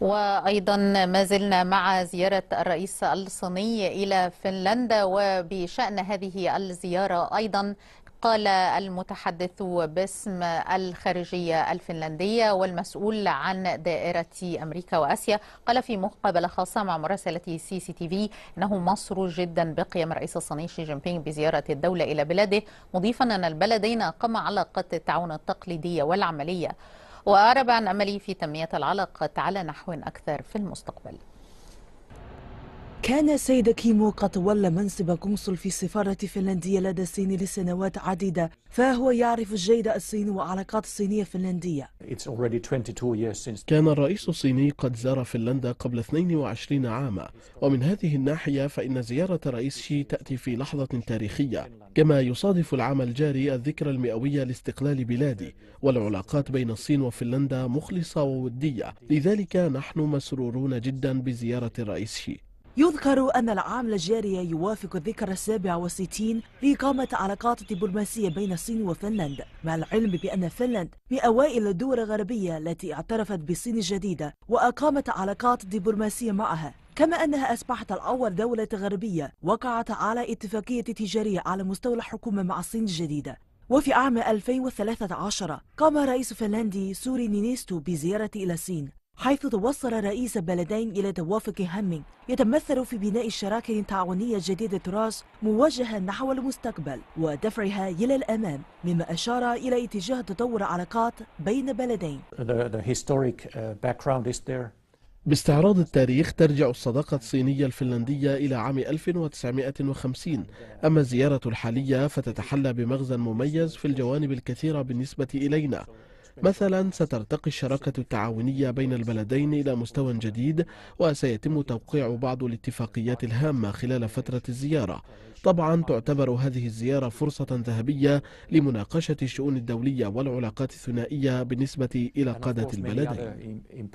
وأيضا ما زلنا مع زيارة الرئيس الصيني إلى فنلندا وبشأن هذه الزيارة أيضا قال المتحدث باسم الخارجية الفنلندية والمسؤول عن دائرة أمريكا وأسيا قال في مقابلة خاصة مع مراسلة سي سي تي في أنه مصر جدا بقيام الرئيس الصيني شي جين بينغ بزيارة الدولة إلى بلاده مضيفا أن البلدين قام علاقة التعاون التقليدية والعملية وأعرب عن أمله في تنمية العلاقات على نحو أكثر في المستقبل كان السيد كيمو قد تولى منصب قنصل في السفارة الفنلندية لدى الصين لسنوات عديدة فهو يعرف جيد الصين وعلاقات الصينية الفنلندية كان الرئيس الصيني قد زار فنلندا قبل 22 عاما ومن هذه الناحية فإن زيارة رئيس شي تأتي في لحظة تاريخية كما يصادف العام الجاري الذكرى المئوية لاستقلال بلادي والعلاقات بين الصين وفنلندا مخلصة وودية لذلك نحن مسرورون جدا بزيارة الرئيس شي يذكر أن العام الجاري يوافق الذكرى السابعة والستين لإقامة علاقات دبلوماسية بين الصين وفنلند مع العلم بأن فنلند من أوائل الدول الغربية التي اعترفت بالصين الجديدة وأقامت علاقات دبلوماسية معها كما أنها أصبحت الأول دولة غربية وقعت على اتفاقية تجارية على مستوى الحكومة مع الصين الجديدة وفي عام 2013 قام رئيس فنلندي سوري نينيستو بزيارة إلى الصين حيث توصل رئيس البلدين إلى توافق هام يتمثل في بناء الشراكة التعاونية جديدة راس موجهة نحو المستقبل ودفعها إلى الأمام مما أشار إلى اتجاه تطور علاقات بين بلدين uh, باستعراض التاريخ ترجع الصداقة الصينية الفنلندية إلى عام 1950 أما الزيارة الحالية فتتحلى بمغزى مميز في الجوانب الكثيرة بالنسبة إلينا مثلا سترتقي الشراكة التعاونية بين البلدين إلى مستوى جديد وسيتم توقيع بعض الاتفاقيات الهامة خلال فترة الزيارة طبعا تعتبر هذه الزيارة فرصة ذهبية لمناقشة الشؤون الدولية والعلاقات الثنائية بالنسبة إلى قادة البلدين